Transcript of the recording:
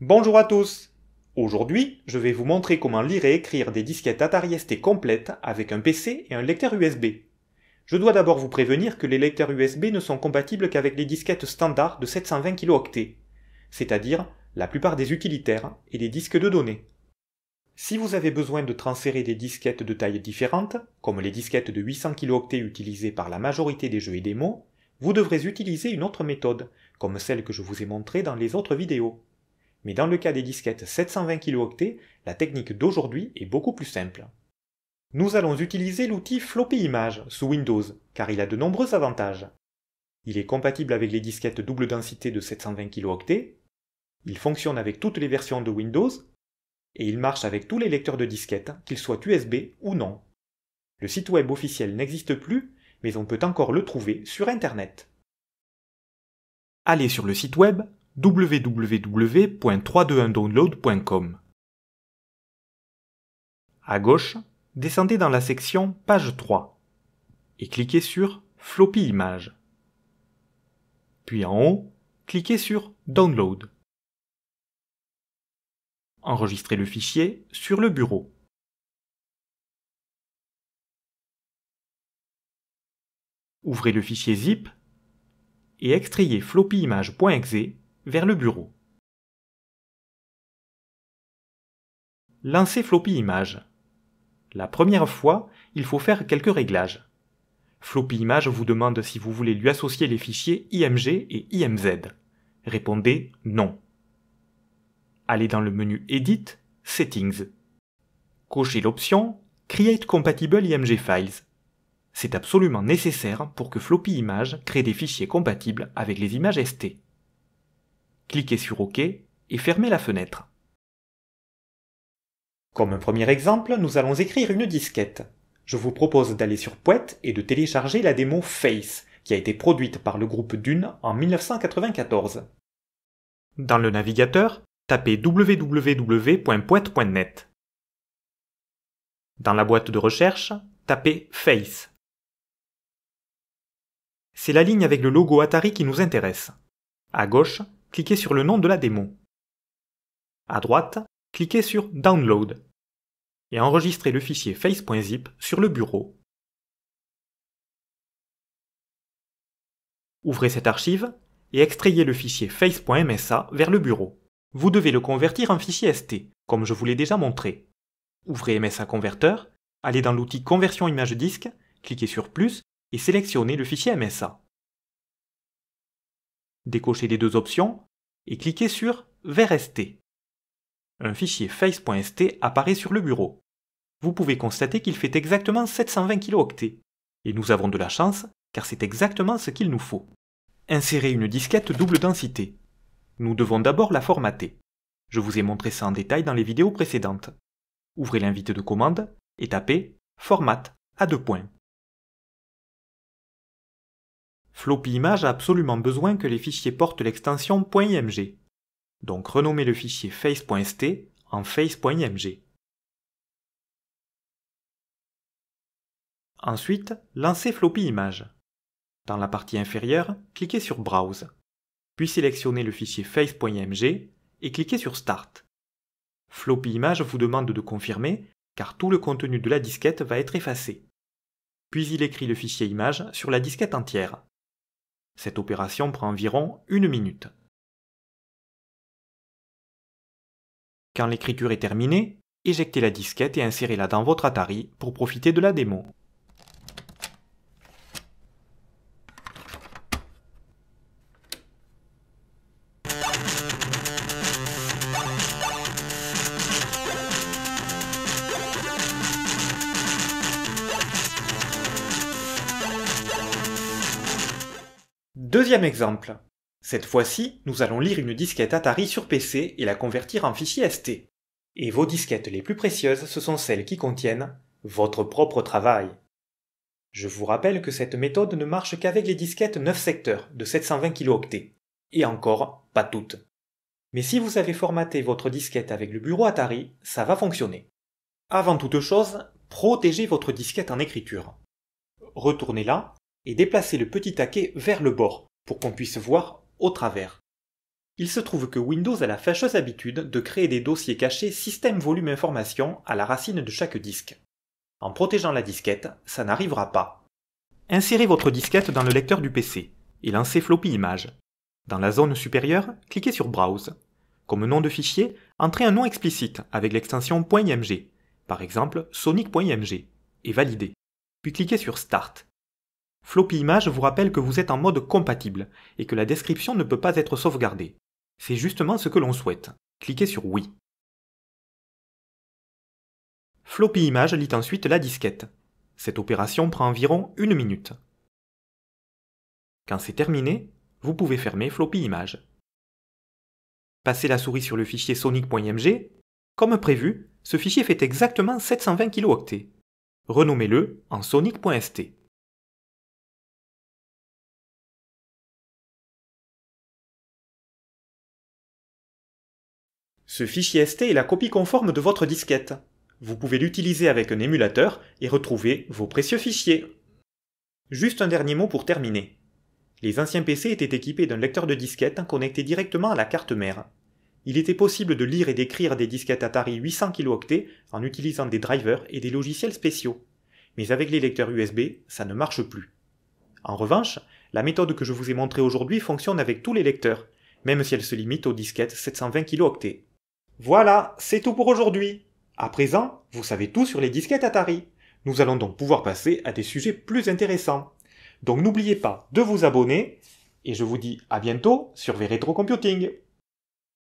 Bonjour à tous Aujourd'hui, je vais vous montrer comment lire et écrire des disquettes Atari ST complètes avec un PC et un lecteur USB. Je dois d'abord vous prévenir que les lecteurs USB ne sont compatibles qu'avec les disquettes standards de 720 kilooctets, c'est-à-dire la plupart des utilitaires et des disques de données. Si vous avez besoin de transférer des disquettes de tailles différentes, comme les disquettes de 800 kilooctets utilisées par la majorité des jeux et démos, vous devrez utiliser une autre méthode, comme celle que je vous ai montrée dans les autres vidéos mais dans le cas des disquettes 720 kilooctets, la technique d'aujourd'hui est beaucoup plus simple. Nous allons utiliser l'outil Floppy Image sous Windows, car il a de nombreux avantages. Il est compatible avec les disquettes double densité de 720 kilooctets, il fonctionne avec toutes les versions de Windows, et il marche avec tous les lecteurs de disquettes, qu'ils soient USB ou non. Le site web officiel n'existe plus, mais on peut encore le trouver sur Internet. Allez sur le site web www.321download.com. À gauche, descendez dans la section Page 3 et cliquez sur Floppy image. Puis en haut, cliquez sur Download. Enregistrez le fichier sur le bureau. Ouvrez le fichier zip et extrayez floppyimage.exe vers le bureau. Lancez Floppy Image. La première fois, il faut faire quelques réglages. Floppy Image vous demande si vous voulez lui associer les fichiers IMG et IMZ. Répondez non. Allez dans le menu Edit, Settings. Cochez l'option Create Compatible IMG Files. C'est absolument nécessaire pour que Floppy Image crée des fichiers compatibles avec les images ST cliquez sur OK et fermez la fenêtre. Comme un premier exemple, nous allons écrire une disquette. Je vous propose d'aller sur Pouette et de télécharger la démo Face, qui a été produite par le groupe Dune en 1994. Dans le navigateur, tapez www.puet.net. Dans la boîte de recherche, tapez Face. C'est la ligne avec le logo Atari qui nous intéresse. À gauche, cliquez sur le nom de la démo. À droite, cliquez sur Download et enregistrez le fichier face.zip sur le bureau. Ouvrez cette archive et extrayez le fichier face.msa vers le bureau. Vous devez le convertir en fichier ST, comme je vous l'ai déjà montré. Ouvrez MSA Converter, allez dans l'outil Conversion image disque, cliquez sur Plus et sélectionnez le fichier MSA décochez les deux options et cliquez sur Vers ST ». Un fichier face.st apparaît sur le bureau. Vous pouvez constater qu'il fait exactement 720 kilooctets. Et nous avons de la chance, car c'est exactement ce qu'il nous faut. Insérez une disquette double densité. Nous devons d'abord la formater. Je vous ai montré ça en détail dans les vidéos précédentes. Ouvrez l'invite de commande et tapez Format à deux points. Floppy image a absolument besoin que les fichiers portent l'extension .img. Donc renommez le fichier face.st en face.img. Ensuite, lancez Floppy image. Dans la partie inférieure, cliquez sur Browse. Puis sélectionnez le fichier face.img et cliquez sur Start. Floppy image vous demande de confirmer car tout le contenu de la disquette va être effacé. Puis il écrit le fichier image sur la disquette entière. Cette opération prend environ une minute. Quand l'écriture est terminée, éjectez la disquette et insérez-la dans votre Atari pour profiter de la démo. Deuxième exemple. Cette fois-ci, nous allons lire une disquette Atari sur PC et la convertir en fichier ST. Et vos disquettes les plus précieuses, ce sont celles qui contiennent votre propre travail. Je vous rappelle que cette méthode ne marche qu'avec les disquettes 9 secteurs de 720 kilooctets. Et encore, pas toutes. Mais si vous avez formaté votre disquette avec le bureau Atari, ça va fonctionner. Avant toute chose, protégez votre disquette en écriture. Retournez-la et déplacer le petit taquet vers le bord pour qu'on puisse voir au travers. Il se trouve que Windows a la fâcheuse habitude de créer des dossiers cachés système volume information à la racine de chaque disque. En protégeant la disquette, ça n'arrivera pas. Insérez votre disquette dans le lecteur du PC et lancez floppy image. Dans la zone supérieure, cliquez sur Browse. Comme nom de fichier, entrez un nom explicite avec l'extension .img, par exemple sonic.img, et validez. Puis cliquez sur Start Floppy Image vous rappelle que vous êtes en mode compatible et que la description ne peut pas être sauvegardée. C'est justement ce que l'on souhaite. Cliquez sur Oui. Floppy Image lit ensuite la disquette. Cette opération prend environ une minute. Quand c'est terminé, vous pouvez fermer Floppy Image. Passez la souris sur le fichier Sonic.mg. Comme prévu, ce fichier fait exactement 720 kilooctets. Renommez-le en sonic.st. Ce fichier ST est la copie conforme de votre disquette. Vous pouvez l'utiliser avec un émulateur et retrouver vos précieux fichiers. Juste un dernier mot pour terminer. Les anciens PC étaient équipés d'un lecteur de disquette connecté directement à la carte mère. Il était possible de lire et d'écrire des disquettes Atari 800 kilooctets en utilisant des drivers et des logiciels spéciaux. Mais avec les lecteurs USB, ça ne marche plus. En revanche, la méthode que je vous ai montrée aujourd'hui fonctionne avec tous les lecteurs, même si elle se limite aux disquettes 720 kilooctets. Voilà, c'est tout pour aujourd'hui. À présent, vous savez tout sur les disquettes Atari. Nous allons donc pouvoir passer à des sujets plus intéressants. Donc n'oubliez pas de vous abonner et je vous dis à bientôt sur V Computing.